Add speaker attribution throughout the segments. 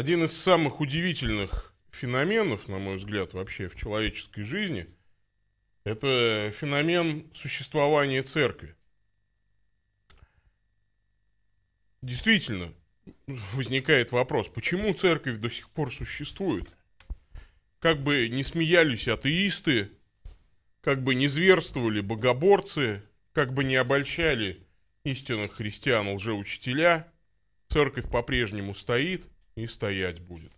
Speaker 1: Один из самых удивительных феноменов, на мой взгляд, вообще в человеческой жизни, это феномен существования церкви. Действительно, возникает вопрос, почему церковь до сих пор существует? Как бы не смеялись атеисты, как бы не зверствовали богоборцы, как бы не обольщали истинных христиан лжеучителя, церковь по-прежнему стоит – и стоять будет.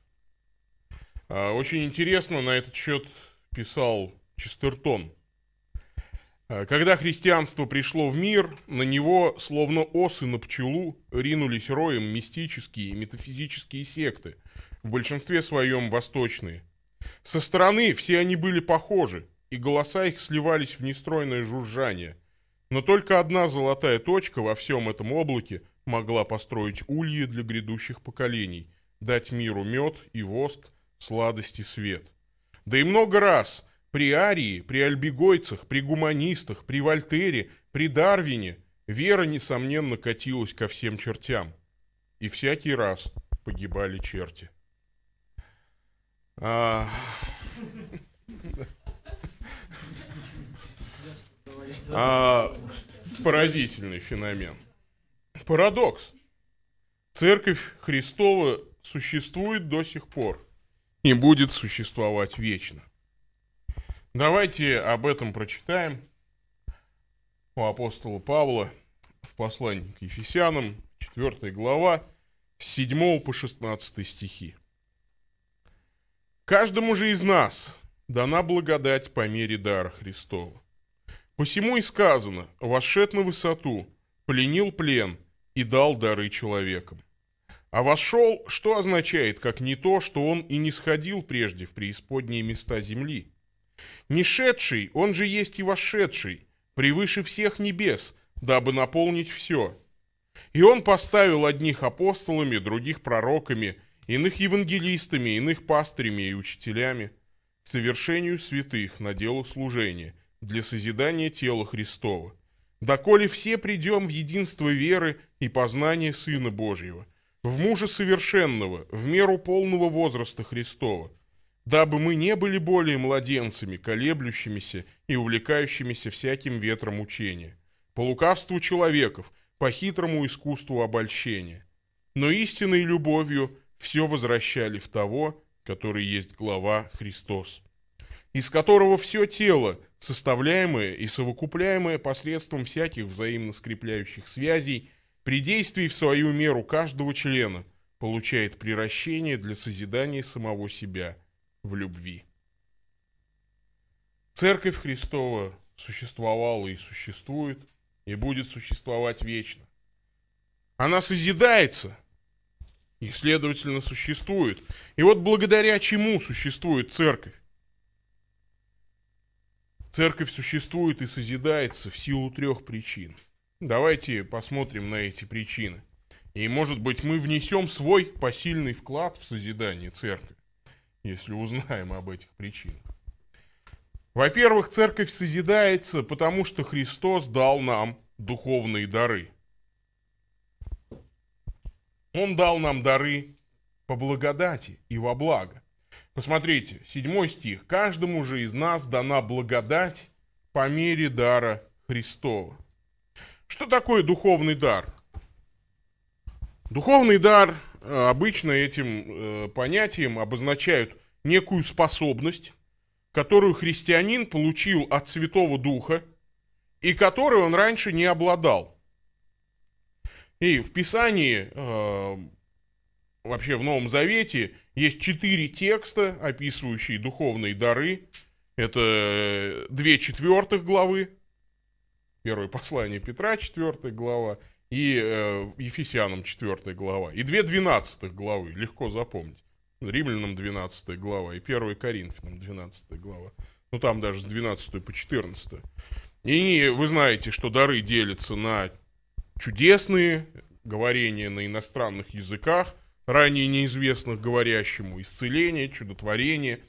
Speaker 1: А, очень интересно на этот счет писал Честертон. А, когда христианство пришло в мир, на него, словно осы на пчелу, ринулись роем мистические и метафизические секты, в большинстве своем восточные. Со стороны все они были похожи, и голоса их сливались в нестройное жужжание. Но только одна золотая точка во всем этом облаке могла построить ульи для грядущих поколений – дать миру мед и воск, сладости свет. Да и много раз при Арии, при альбегойцах, при гуманистах, при Вольтере, при Дарвине вера, несомненно, катилась ко всем чертям. И всякий раз погибали черти. А... поразительный феномен. Парадокс. Церковь Христова существует до сих пор и будет существовать вечно. Давайте об этом прочитаем у апостола Павла в послании к Ефесянам, 4 глава, с 7 по 16 стихи. «Каждому же из нас дана благодать по мере дара Христова. Посему и сказано, вошед на высоту, пленил плен и дал дары человекам. А вошел, что означает, как не то, что он и не сходил прежде в преисподние места земли. Не шедший, он же есть и вошедший, превыше всех небес, дабы наполнить все. И он поставил одних апостолами, других пророками, иных евангелистами, иных пастырями и учителями, совершению святых на делу служения, для созидания тела Христова, доколе все придем в единство веры и познание Сына Божьего, в муже совершенного, в меру полного возраста Христова, дабы мы не были более младенцами, колеблющимися и увлекающимися всяким ветром учения, по лукавству человеков, по хитрому искусству обольщения, но истинной любовью все возвращали в того, который есть глава Христос, из которого все тело, составляемое и совокупляемое посредством всяких взаимно скрепляющих связей, при действии в свою меру каждого члена получает приращение для созидания самого себя в любви. Церковь Христова существовала и существует, и будет существовать вечно. Она созидается и, следовательно, существует. И вот благодаря чему существует церковь? Церковь существует и созидается в силу трех причин – Давайте посмотрим на эти причины. И, может быть, мы внесем свой посильный вклад в созидание церкви, если узнаем об этих причинах. Во-первых, церковь созидается, потому что Христос дал нам духовные дары. Он дал нам дары по благодати и во благо. Посмотрите, седьмой стих. «Каждому же из нас дана благодать по мере дара Христова». Что такое духовный дар? Духовный дар э, обычно этим э, понятием обозначают некую способность, которую христианин получил от Святого Духа и которой он раньше не обладал. И в Писании, э, вообще в Новом Завете, есть четыре текста, описывающие духовные дары. Это две четвертых главы Первое послание Петра, 4 глава, и э, Ефесянам 4 глава. И две 12 главы, легко запомнить. Римлянам 12 глава и 1 Коринфянам 12 глава. Ну, там даже с 12 по 14. И вы знаете, что дары делятся на чудесные, говорения на иностранных языках, ранее неизвестных говорящему, исцеление, чудотворение.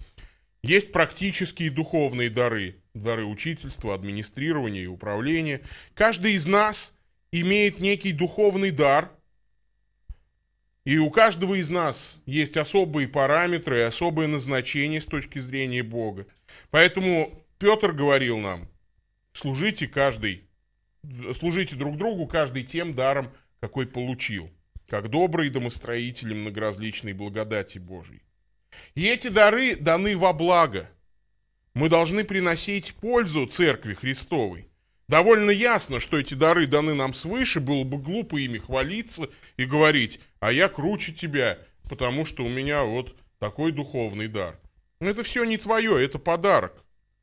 Speaker 1: Есть практические духовные дары дары учительства, администрирования и управления. Каждый из нас имеет некий духовный дар, и у каждого из нас есть особые параметры и особое назначение с точки зрения Бога. Поэтому Петр говорил нам, служите каждый, служите друг другу каждый тем даром, какой получил, как добрый домостроитель многоразличной благодати Божией. И эти дары даны во благо – мы должны приносить пользу Церкви Христовой. Довольно ясно, что эти дары даны нам свыше, было бы глупо ими хвалиться и говорить, а я круче тебя, потому что у меня вот такой духовный дар. Но это все не твое, это подарок.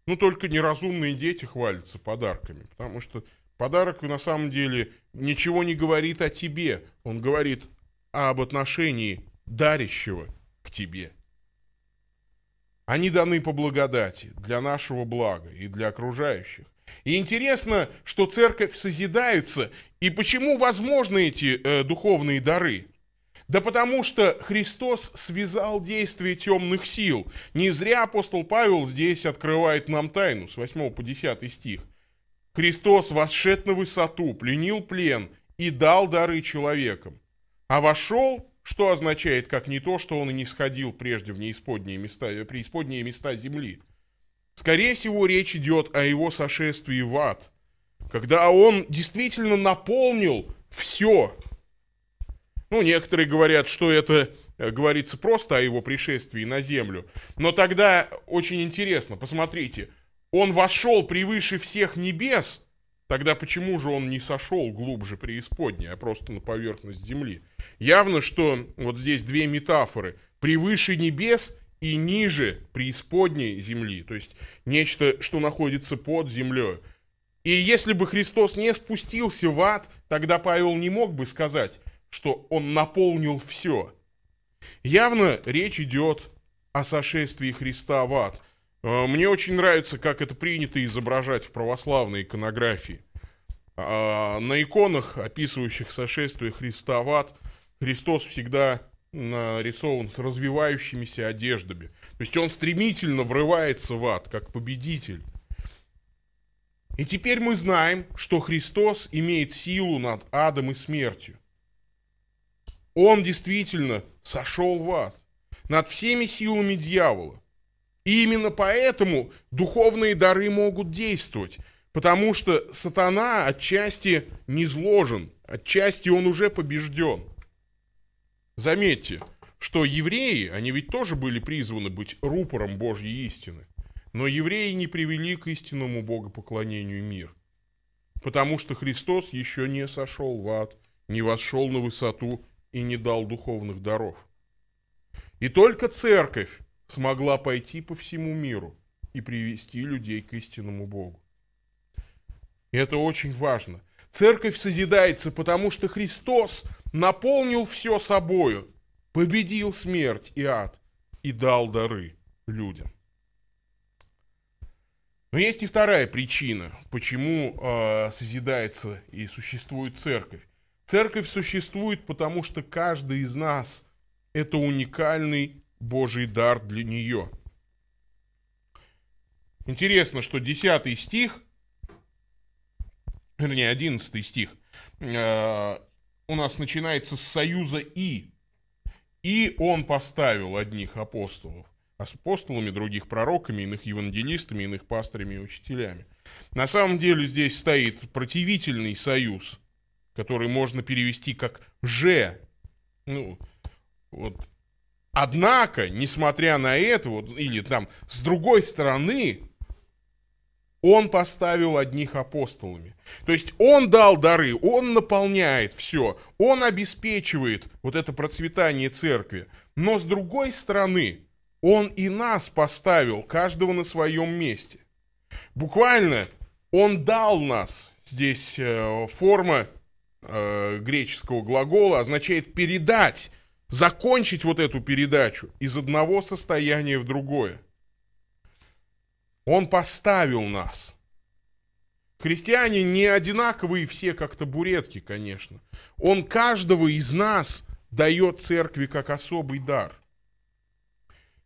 Speaker 1: Ну, только неразумные дети хвалятся подарками, потому что подарок на самом деле ничего не говорит о тебе, он говорит об отношении дарящего к тебе. Они даны по благодати, для нашего блага и для окружающих. И интересно, что церковь созидается, и почему возможны эти э, духовные дары? Да потому что Христос связал действие темных сил. Не зря апостол Павел здесь открывает нам тайну с 8 по 10 стих. Христос восшед на высоту, пленил плен и дал дары человекам. А вошел что означает, как не то, что он и не сходил прежде в неисподние места, э, преисподние места земли. Скорее всего, речь идет о его сошествии в ад, когда он действительно наполнил все. Ну, некоторые говорят, что это э, говорится просто о его пришествии на землю. Но тогда очень интересно, посмотрите, он вошел превыше всех небес – Тогда почему же он не сошел глубже преисподней, а просто на поверхность земли? Явно, что вот здесь две метафоры. Превыше небес и ниже преисподней земли. То есть нечто, что находится под землей. И если бы Христос не спустился в ад, тогда Павел не мог бы сказать, что он наполнил все. Явно речь идет о сошествии Христа в ад – Э, мне очень нравится, как это принято изображать в православной иконографии. А, на иконах, описывающих сошествие Христа в ад, Христос всегда нарисован с развивающимися одеждами. То есть он стремительно врывается в ад, как победитель. И теперь мы знаем, что Христос имеет силу над адом и смертью. Он действительно сошел в ад над всеми силами дьявола. И именно поэтому духовные дары могут действовать. Потому что сатана отчасти не зложен, отчасти он уже побежден. Заметьте, что евреи, они ведь тоже были призваны быть рупором Божьей истины. Но евреи не привели к истинному богопоклонению мир. Потому что Христос еще не сошел в ад, не вошел на высоту и не дал духовных даров. И только церковь смогла пойти по всему миру и привести людей к истинному Богу. И это очень важно. Церковь созидается, потому что Христос наполнил все собою, победил смерть и ад и дал дары людям. Но есть и вторая причина, почему э, созидается и существует церковь. Церковь существует, потому что каждый из нас – это уникальный Божий дар для нее. Интересно, что 10 стих, вернее, 11 стих, э, у нас начинается с союза «и». «И он поставил одних апостолов» а с апостолами, других пророками, иных евангелистами, иных пастырями и учителями. На самом деле здесь стоит противительный союз, который можно перевести как «же». Ну, вот Однако, несмотря на это, вот, или там, с другой стороны, он поставил одних апостолами. То есть он дал дары, он наполняет все, он обеспечивает вот это процветание церкви. Но с другой стороны, он и нас поставил, каждого на своем месте. Буквально он дал нас, здесь э, форма э, греческого глагола означает передать закончить вот эту передачу из одного состояния в другое. Он поставил нас. Христиане не одинаковые все, как табуретки, конечно. Он каждого из нас дает церкви как особый дар.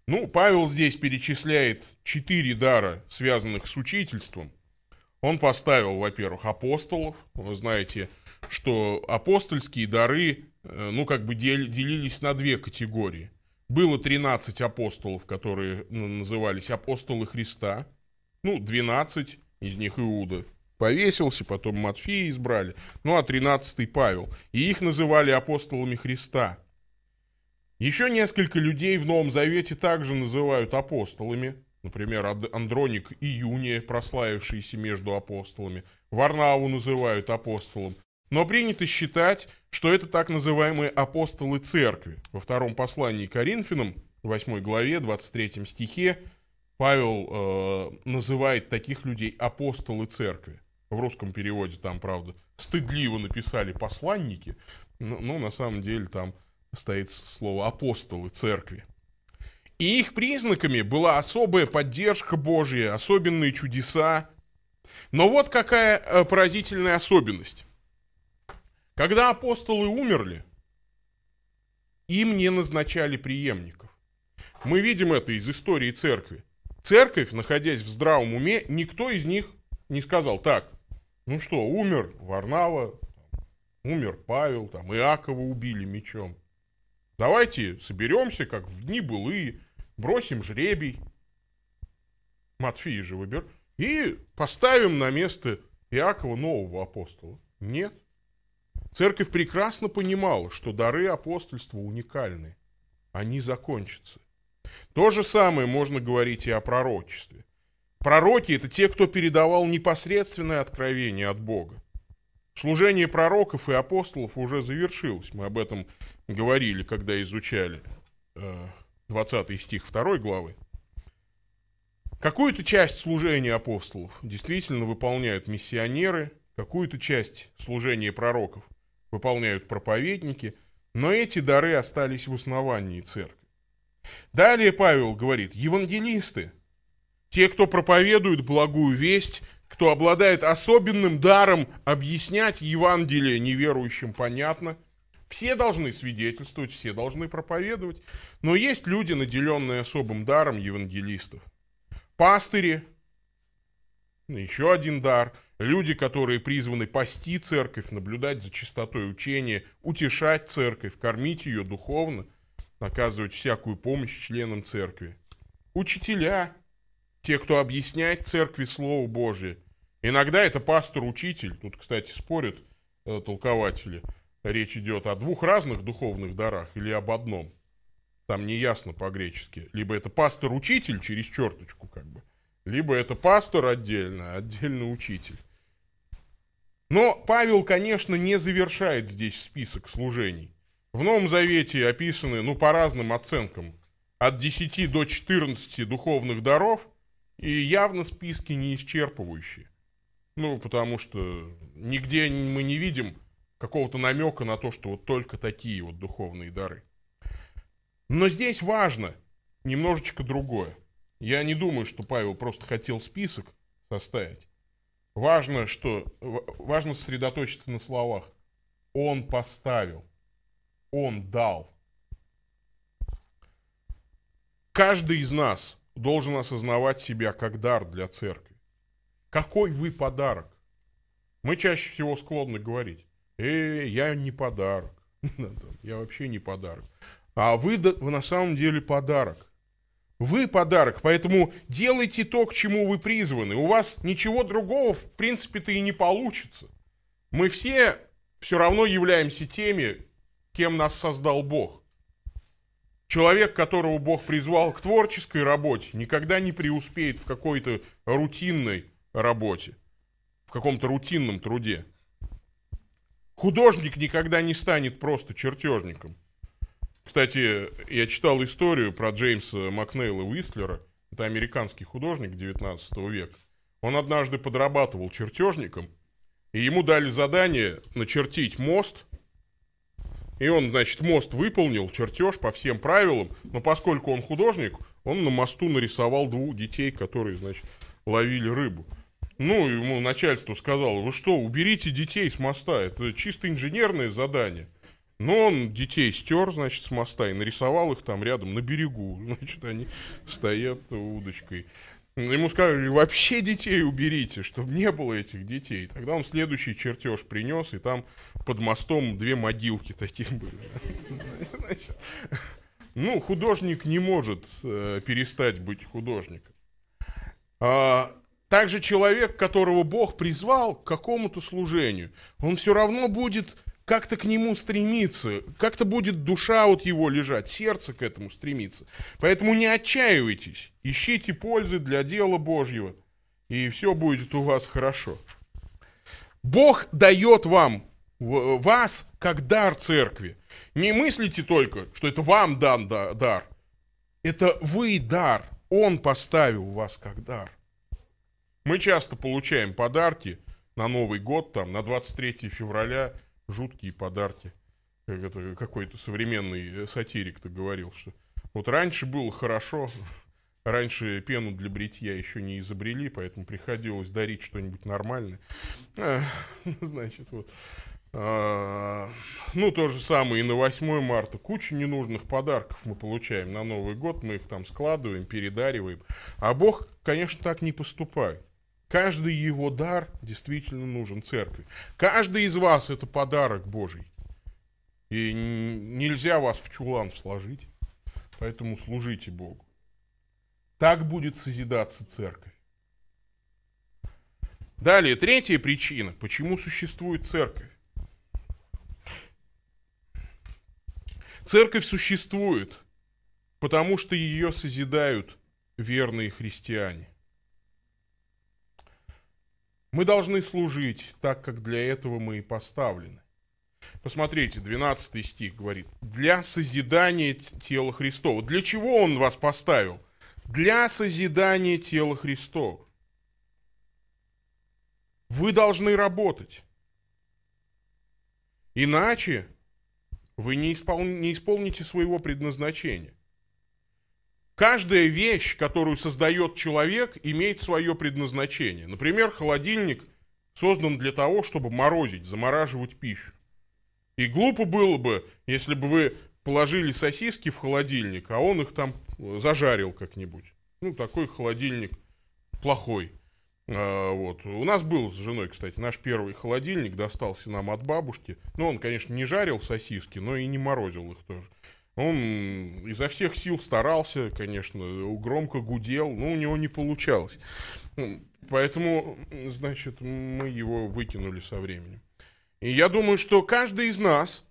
Speaker 1: Ну, Павел здесь перечисляет четыре дара, связанных с учительством. Он поставил, во-первых, апостолов. Вы знаете, что апостольские дары Э, ну, как бы дел, делились на две категории. Было 13 апостолов, которые назывались апостолы Христа. Ну, 12, из них Иуда повесился, потом Матфея избрали, ну а 13 Павел. И их называли апостолами Христа. Еще несколько людей в Новом Завете также называют апостолами. Например, Андроник и Юния, прославившиеся между апостолами. Варнаву называют апостолом но принято считать, что это так называемые апостолы церкви. Во втором послании Коринфянам, 8 главе, 23 стихе, Павел э, называет таких людей апостолы церкви. В русском переводе там, правда, стыдливо написали посланники, но, но на самом деле там стоит слово апостолы церкви. И их признаками была особая поддержка Божья, особенные чудеса. Но вот какая э, поразительная особенность. Когда апостолы умерли, им не назначали преемников. Мы видим это из истории церкви. Церковь, находясь в здравом уме, никто из них не сказал, так, ну что, умер Варнава, умер Павел, там Иакова убили мечом. Давайте соберемся, как в дни былые, бросим жребий. Матфея же выбер. И поставим на место Иакова нового апостола. Нет. Церковь прекрасно понимала, что дары апостольства уникальны. Они закончатся. То же самое можно говорить и о пророчестве. Пророки – это те, кто передавал непосредственное откровение от Бога. Служение пророков и апостолов уже завершилось. Мы об этом говорили, когда изучали 20 э, стих 2 главы. Какую-то часть служения апостолов действительно выполняют миссионеры, какую-то часть служения пророков выполняют проповедники, но эти дары остались в основании церкви. Далее Павел говорит, евангелисты, те, кто проповедует благую весть, кто обладает особенным даром объяснять Евангелие неверующим понятно, все должны свидетельствовать, все должны проповедовать, но есть люди, наделенные особым даром евангелистов. Пастыри, еще один дар – Люди, которые призваны пасти церковь, наблюдать за чистотой учения, утешать церковь, кормить ее духовно, оказывать всякую помощь членам церкви. Учителя, те, кто объясняет церкви Слово Божие. Иногда это пастор-учитель, тут, кстати, спорят э, толкователи, речь идет о двух разных духовных дарах или об одном. Там не ясно по-гречески. Либо это пастор-учитель через черточку, как бы, либо это пастор отдельно, а отдельно учитель. Но Павел, конечно, не завершает здесь список служений. В Новом Завете описаны, ну, по разным оценкам, от 10 до 14 духовных даров, и явно списки не исчерпывающие. Ну, потому что нигде мы не видим какого-то намека на то, что вот только такие вот духовные дары. Но здесь важно немножечко другое. Я не думаю, что Павел просто хотел список составить. Важно, что важно сосредоточиться на словах. Он поставил, он дал. Каждый из нас должен осознавать себя как дар для церкви. Какой вы подарок? Мы чаще всего склонны говорить, э, я не подарок, я вообще не подарок. А вы, вы на самом деле подарок. Вы подарок, поэтому делайте то, к чему вы призваны. У вас ничего другого, в принципе-то, и не получится. Мы все все равно являемся теми, кем нас создал Бог. Человек, которого Бог призвал к творческой работе, никогда не преуспеет в какой-то рутинной работе, в каком-то рутинном труде. Художник никогда не станет просто чертежником. Кстати, я читал историю про Джеймса Макнейла Уистлера. Это американский художник 19 века. Он однажды подрабатывал чертежником, и ему дали задание начертить мост. И он, значит, мост выполнил, чертеж по всем правилам, но поскольку он художник, он на мосту нарисовал двух детей, которые, значит, ловили рыбу. Ну, ему начальство сказало, вы что, уберите детей с моста, это чисто инженерное задание. Но ну, он детей стер, значит, с моста и нарисовал их там рядом на берегу. Значит, они стоят удочкой. Ему сказали, вообще детей уберите, чтобы не было этих детей. Тогда он следующий чертеж принес, и там под мостом две могилки такие были. Ну, художник не может э, перестать быть художником. А, также человек, которого Бог призвал к какому-то служению, он все равно будет как-то к нему стремиться, как-то будет душа от его лежать, сердце к этому стремиться. Поэтому не отчаивайтесь, ищите пользы для дела Божьего, и все будет у вас хорошо. Бог дает вам, вас, как дар церкви. Не мыслите только, что это вам дан дар. Это вы дар. Он поставил вас как дар. Мы часто получаем подарки на Новый год, там, на 23 февраля – жуткие подарки. Как это какой-то современный э, сатирик-то говорил, что вот раньше было хорошо, раньше пену для бритья еще не изобрели, поэтому приходилось дарить что-нибудь нормальное. Значит, вот. А, ну, то же самое и на 8 марта. Кучу ненужных подарков мы получаем на Новый год, мы их там складываем, передариваем. А Бог, конечно, так не поступает. Каждый его дар действительно нужен церкви. Каждый из вас это подарок Божий. И нельзя вас в чулан сложить. Поэтому служите Богу. Так будет созидаться церковь. Далее, третья причина, почему существует церковь. Церковь существует, потому что ее созидают верные христиане. Мы должны служить так, как для этого мы и поставлены. Посмотрите, 12 стих говорит, для созидания тела Христова. Для чего он вас поставил? Для созидания тела Христова. Вы должны работать. Иначе вы не, испол... не исполните своего предназначения. Каждая вещь, которую создает человек, имеет свое предназначение. Например, холодильник создан для того, чтобы морозить, замораживать пищу. И глупо было бы, если бы вы положили сосиски в холодильник, а он их там э, зажарил как-нибудь. Ну, такой холодильник плохой. А, вот. У нас был с женой, кстати, наш первый холодильник, достался нам от бабушки. Но ну, он, конечно, не жарил сосиски, но и не морозил их тоже. Он изо всех сил старался, конечно, громко гудел, но у него не получалось. Ну, поэтому, значит, мы его выкинули со временем. И я думаю, что каждый из нас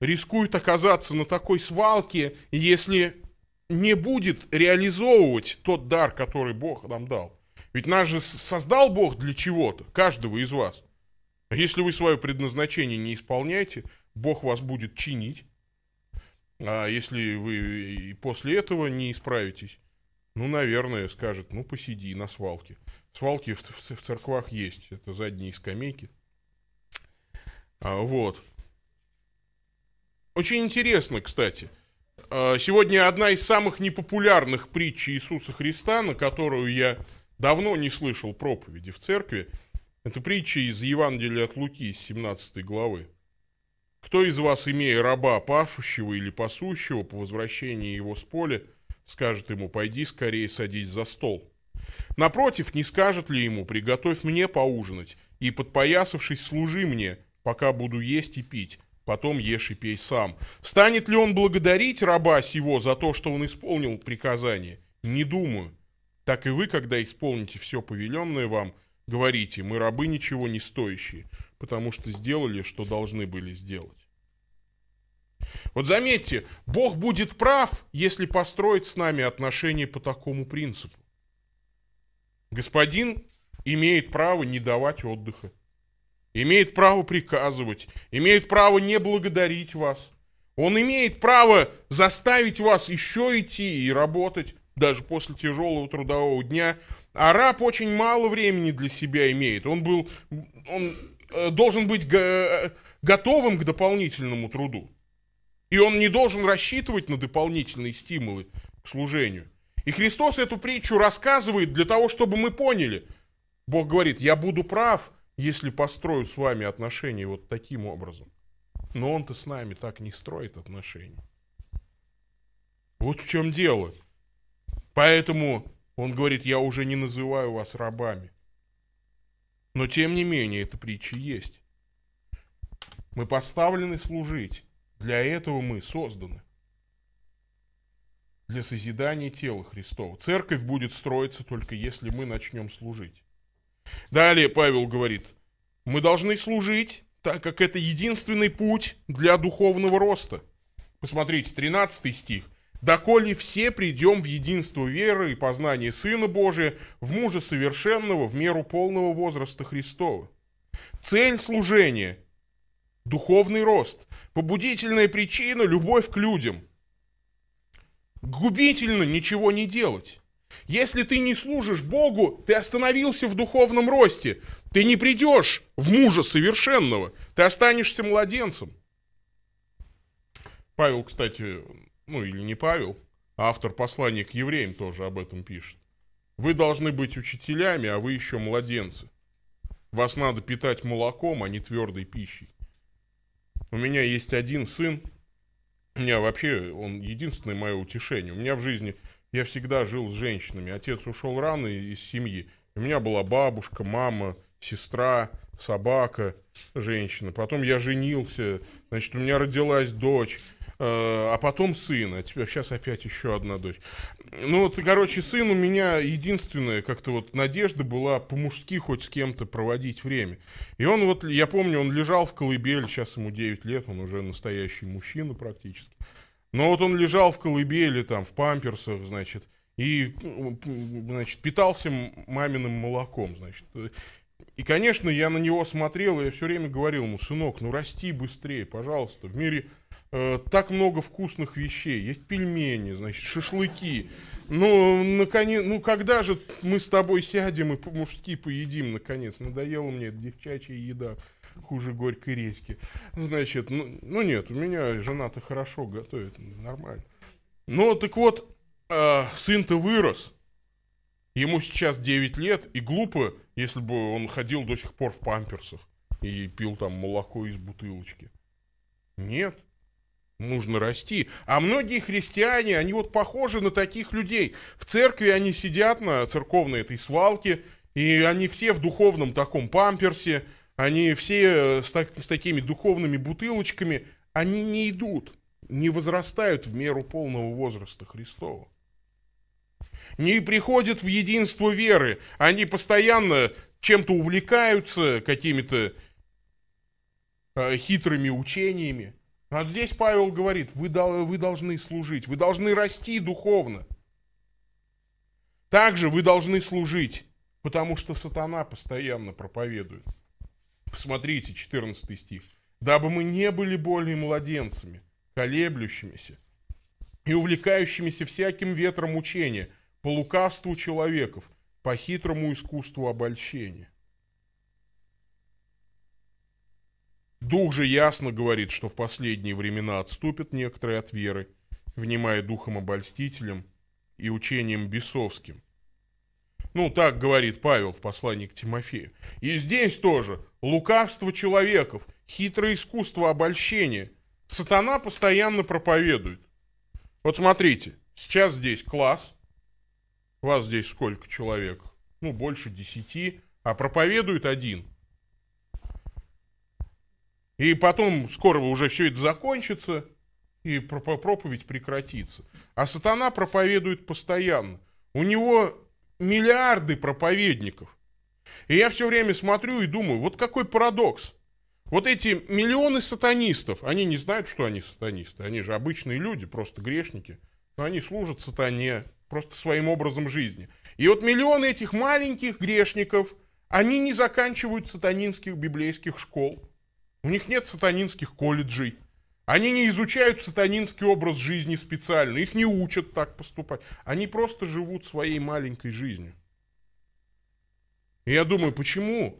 Speaker 1: рискует оказаться на такой свалке, если не будет реализовывать тот дар, который Бог нам дал. Ведь нас же создал Бог для чего-то, каждого из вас. А если вы свое предназначение не исполняете, Бог вас будет чинить, а если вы и после этого не исправитесь, ну, наверное, скажет, ну, посиди на свалке. Свалки в, в, в церквах есть, это задние скамейки. А, вот. Очень интересно, кстати. А, сегодня одна из самых непопулярных притч Иисуса Христа, на которую я давно не слышал проповеди в церкви, это притча из Евангелия от Луки, из 17 главы. Кто из вас, имея раба пашущего или пасущего, по возвращении его с поля, скажет ему, пойди скорее садись за стол? Напротив, не скажет ли ему, приготовь мне поужинать, и, подпоясавшись, служи мне, пока буду есть и пить, потом ешь и пей сам. Станет ли он благодарить раба сего за то, что он исполнил приказание? Не думаю. Так и вы, когда исполните все повеленное вам – говорите, мы рабы ничего не стоящие, потому что сделали, что должны были сделать. Вот заметьте, Бог будет прав, если построит с нами отношения по такому принципу. Господин имеет право не давать отдыха, имеет право приказывать, имеет право не благодарить вас. Он имеет право заставить вас еще идти и работать, даже после тяжелого трудового дня. Араб очень мало времени для себя имеет. Он был, он э, должен быть э, готовым к дополнительному труду. И он не должен рассчитывать на дополнительные стимулы к служению. И Христос эту притчу рассказывает для того, чтобы мы поняли. Бог говорит, я буду прав, если построю с вами отношения вот таким образом. Но он-то с нами так не строит отношения. Вот в чем дело. Поэтому он говорит, я уже не называю вас рабами. Но тем не менее, эта притча есть. Мы поставлены служить. Для этого мы созданы. Для созидания тела Христова. Церковь будет строиться только если мы начнем служить. Далее Павел говорит, мы должны служить, так как это единственный путь для духовного роста. Посмотрите, 13 стих. Доколе все придем в единство веры и познание Сына Божия, в мужа совершенного, в меру полного возраста Христова. Цель служения – духовный рост, побудительная причина – любовь к людям. Губительно ничего не делать. Если ты не служишь Богу, ты остановился в духовном росте. Ты не придешь в мужа совершенного. Ты останешься младенцем. Павел, кстати, ну или не Павел, а автор послания к евреям тоже об этом пишет. Вы должны быть учителями, а вы еще младенцы. Вас надо питать молоком, а не твердой пищей. У меня есть один сын, у меня вообще, он единственное мое утешение. У меня в жизни, я всегда жил с женщинами. Отец ушел рано из семьи. У меня была бабушка, мама, сестра, собака, женщина. Потом я женился, значит, у меня родилась дочь, э, а потом сын, а теперь сейчас опять еще одна дочь. Ну, вот, короче, сын у меня единственная как-то вот надежда была по-мужски хоть с кем-то проводить время. И он вот, я помню, он лежал в колыбели, сейчас ему 9 лет, он уже настоящий мужчина практически. Но вот он лежал в колыбели, там, в памперсах, значит, и, ну, значит, питался маминым молоком, значит. И, конечно, я на него смотрел, и я все время говорил ему, сынок, ну расти быстрее, пожалуйста. В мире э, так много вкусных вещей. Есть пельмени, значит, шашлыки. Ну, наконец, ну когда же мы с тобой сядем и по-мужски поедим, наконец? Надоела мне эта девчачья еда хуже горькой редьки. Значит, ну, ну нет, у меня жена-то хорошо готовит, нормально. Ну, но, так вот, э, сын-то вырос. Ему сейчас 9 лет, и глупо, если бы он ходил до сих пор в памперсах и пил там молоко из бутылочки. Нет, нужно расти. А многие христиане, они вот похожи на таких людей. В церкви они сидят на церковной этой свалке, и они все в духовном таком памперсе, они все э, с, так, с такими духовными бутылочками, они не идут, не возрастают в меру полного возраста Христова не приходят в единство веры. Они постоянно чем-то увлекаются, какими-то э, хитрыми учениями. А здесь Павел говорит, вы, дол вы должны служить, вы должны расти духовно. Также вы должны служить, потому что сатана постоянно проповедует. Посмотрите, 14 стих. «Дабы мы не были более младенцами, колеблющимися и увлекающимися всяким ветром учения, по лукавству человеков, по хитрому искусству обольщения. Дух же ясно говорит, что в последние времена отступят некоторые от веры, внимая духом обольстителям и учением бесовским. Ну, так говорит Павел в послании к Тимофею. И здесь тоже лукавство человеков, хитрое искусство обольщения. Сатана постоянно проповедует. Вот смотрите, сейчас здесь класс – вас здесь сколько человек? Ну, больше десяти. А проповедует один. И потом скоро уже все это закончится, и проповедь прекратится. А сатана проповедует постоянно. У него миллиарды проповедников. И я все время смотрю и думаю, вот какой парадокс. Вот эти миллионы сатанистов, они не знают, что они сатанисты. Они же обычные люди, просто грешники. Но они служат сатане, просто своим образом жизни. И вот миллионы этих маленьких грешников, они не заканчивают сатанинских библейских школ. У них нет сатанинских колледжей. Они не изучают сатанинский образ жизни специально. Их не учат так поступать. Они просто живут своей маленькой жизнью. И я думаю, почему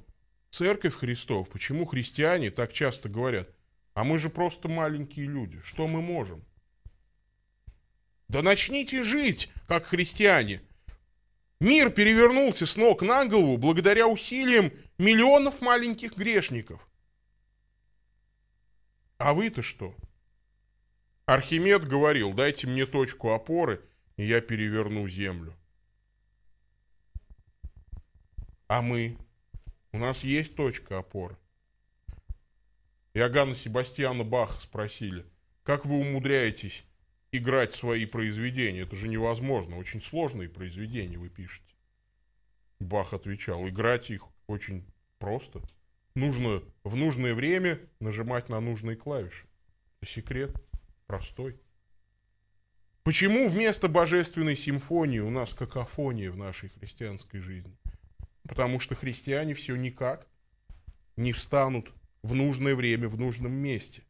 Speaker 1: церковь Христов, почему христиане так часто говорят, а мы же просто маленькие люди, что мы можем? Да начните жить, как христиане. Мир перевернулся с ног на голову благодаря усилиям миллионов маленьких грешников. А вы-то что? Архимед говорил, дайте мне точку опоры, и я переверну землю. А мы? У нас есть точка опоры. Иоганна Себастьяна Баха спросили, как вы умудряетесь играть свои произведения. Это же невозможно. Очень сложные произведения вы пишете. Бах отвечал, играть их очень просто. Нужно в нужное время нажимать на нужные клавиши. Это секрет простой. Почему вместо божественной симфонии у нас какофония в нашей христианской жизни? Потому что христиане все никак не встанут в нужное время, в нужном месте.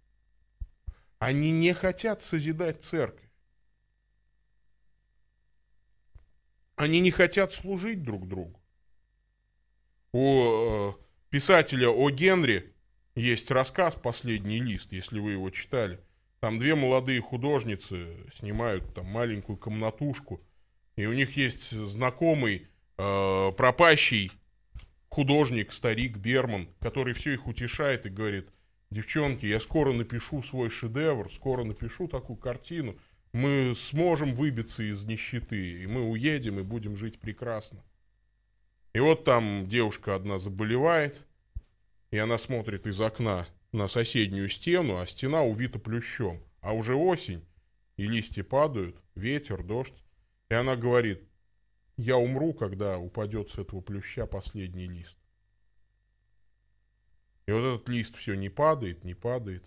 Speaker 1: Они не хотят созидать церковь. Они не хотят служить друг другу. У э, писателя О. Генри есть рассказ «Последний лист», если вы его читали. Там две молодые художницы снимают там маленькую комнатушку, и у них есть знакомый э, пропащий художник, старик Берман, который все их утешает и говорит – девчонки, я скоро напишу свой шедевр, скоро напишу такую картину, мы сможем выбиться из нищеты, и мы уедем и будем жить прекрасно. И вот там девушка одна заболевает, и она смотрит из окна на соседнюю стену, а стена увита плющом. А уже осень, и листья падают, ветер, дождь. И она говорит, я умру, когда упадет с этого плюща последний лист. И вот этот лист все не падает, не падает.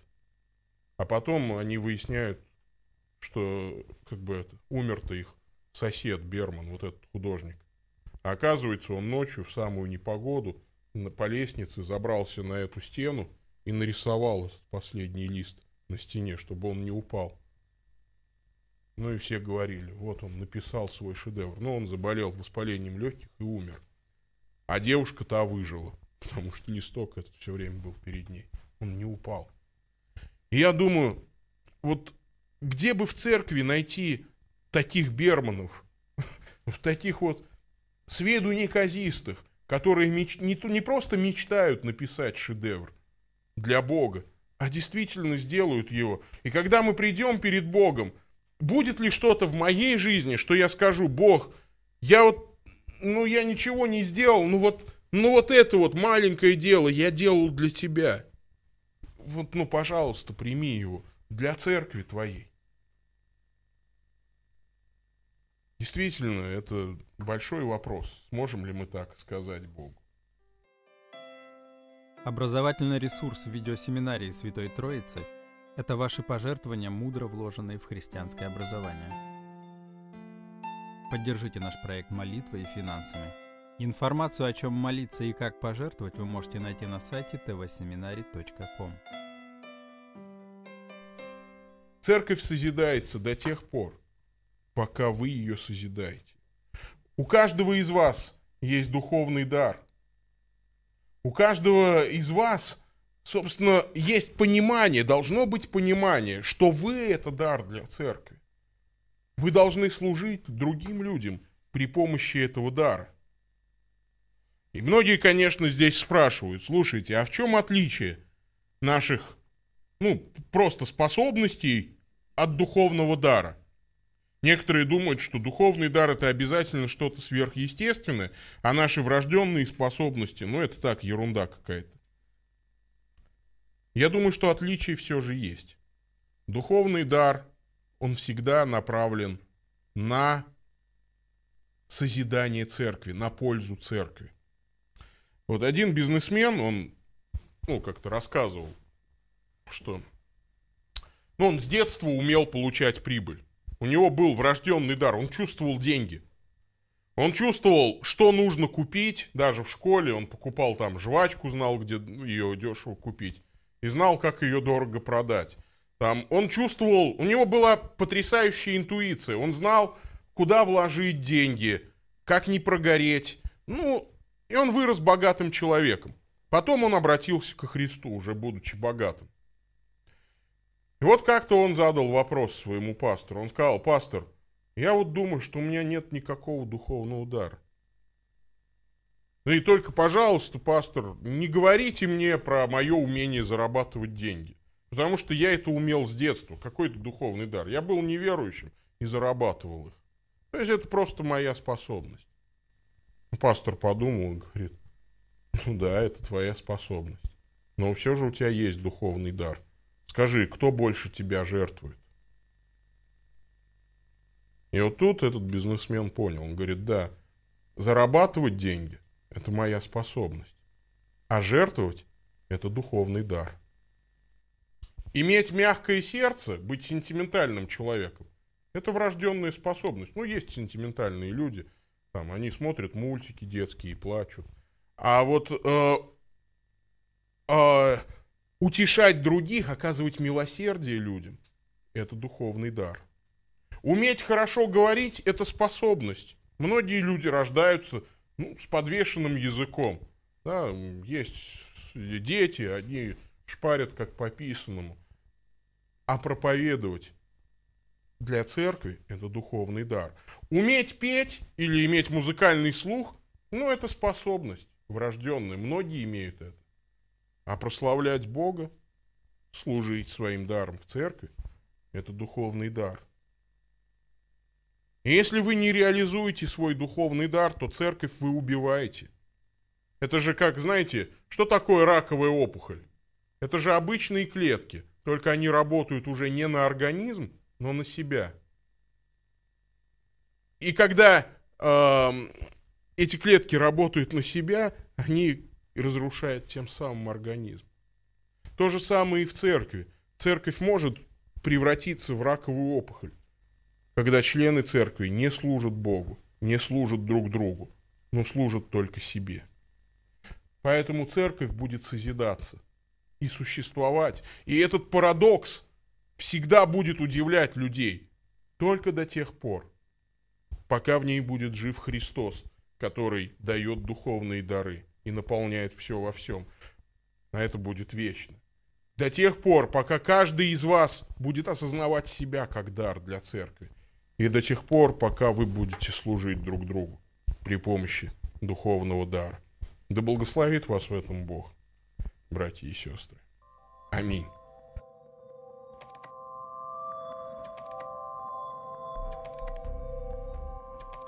Speaker 1: А потом они выясняют, что как бы это, умер-то их сосед Берман, вот этот художник. А оказывается, он ночью в самую непогоду на по лестнице забрался на эту стену и нарисовал этот последний лист на стене, чтобы он не упал. Ну и все говорили, вот он написал свой шедевр. Но ну, он заболел воспалением легких и умер. А девушка-то выжила потому что не столько этот все время был перед ней. Он не упал. И я думаю, вот где бы в церкви найти таких берманов, таких вот с неказистых, которые меч... не, не просто мечтают написать шедевр для Бога, а действительно сделают его. И когда мы придем перед Богом, будет ли что-то в моей жизни, что я скажу, Бог, я вот, ну я ничего не сделал, ну вот ну вот это вот маленькое дело я делал для тебя. Вот, ну, пожалуйста, прими его для церкви твоей. Действительно, это большой вопрос, сможем ли мы так сказать Богу. Образовательный ресурс видеосеминарии Святой Троицы – это ваши пожертвования, мудро вложенные в христианское образование. Поддержите наш проект молитвой и финансами – Информацию, о чем молиться и как пожертвовать, вы можете найти на сайте tvseminary.com. Церковь созидается до тех пор, пока вы ее созидаете. У каждого из вас есть духовный дар. У каждого из вас, собственно, есть понимание, должно быть понимание, что вы – это дар для церкви. Вы должны служить другим людям при помощи этого дара. И многие, конечно, здесь спрашивают, слушайте, а в чем отличие наших, ну, просто способностей от духовного дара? Некоторые думают, что духовный дар это обязательно что-то сверхъестественное, а наши врожденные способности, ну это так, ерунда какая-то. Я думаю, что отличие все же есть. Духовный дар, он всегда направлен на созидание церкви, на пользу церкви. Вот один бизнесмен, он, ну, как-то рассказывал, что, ну, он с детства умел получать прибыль. У него был врожденный дар, он чувствовал деньги. Он чувствовал, что нужно купить, даже в школе он покупал там жвачку, знал, где ее дешево купить, и знал, как ее дорого продать. Там он чувствовал, у него была потрясающая интуиция, он знал, куда вложить деньги, как не прогореть. Ну, и он вырос богатым человеком. Потом он обратился ко Христу, уже будучи богатым. И вот как-то он задал вопрос своему пастору. Он сказал, пастор, я вот думаю, что у меня нет никакого духовного удара. Ну и только, пожалуйста, пастор, не говорите мне про мое умение зарабатывать деньги. Потому что я это умел с детства, какой-то духовный дар. Я был неверующим и зарабатывал их. То есть это просто моя способность. Ну, пастор подумал и говорит, ну да, это твоя способность. Но все же у тебя есть духовный дар. Скажи, кто больше тебя жертвует? И вот тут этот бизнесмен понял. Он говорит, да, зарабатывать деньги – это моя способность. А жертвовать – это духовный дар. Иметь мягкое сердце, быть сентиментальным человеком – это врожденная способность. Ну, есть сентиментальные люди – там они смотрят мультики детские и плачут. А вот э, э, утешать других, оказывать милосердие людям – это духовный дар. Уметь хорошо говорить – это способность. Многие люди рождаются ну, с подвешенным языком. Да, есть дети, они шпарят как по писанному. А проповедовать для церкви – это духовный дар. Уметь петь или иметь музыкальный слух, ну, это способность, врожденная, многие имеют это. А прославлять Бога, служить своим даром в церкви, это духовный дар. И если вы не реализуете свой духовный дар, то церковь вы убиваете. Это же как, знаете, что такое раковая опухоль? Это же обычные клетки, только они работают уже не на организм, но на себя – и когда э, эти клетки работают на себя, они разрушают тем самым организм. То же самое и в церкви. Церковь может превратиться в раковую опухоль, когда члены церкви не служат Богу, не служат друг другу, но служат только себе. Поэтому церковь будет созидаться и существовать. И этот парадокс всегда будет удивлять людей только до тех пор, пока в ней будет жив Христос, который дает духовные дары и наполняет все во всем. А это будет вечно. До тех пор, пока каждый из вас будет осознавать себя как дар для церкви. И до тех пор, пока вы будете служить друг другу при помощи духовного дара. Да благословит вас в этом Бог, братья и сестры. Аминь.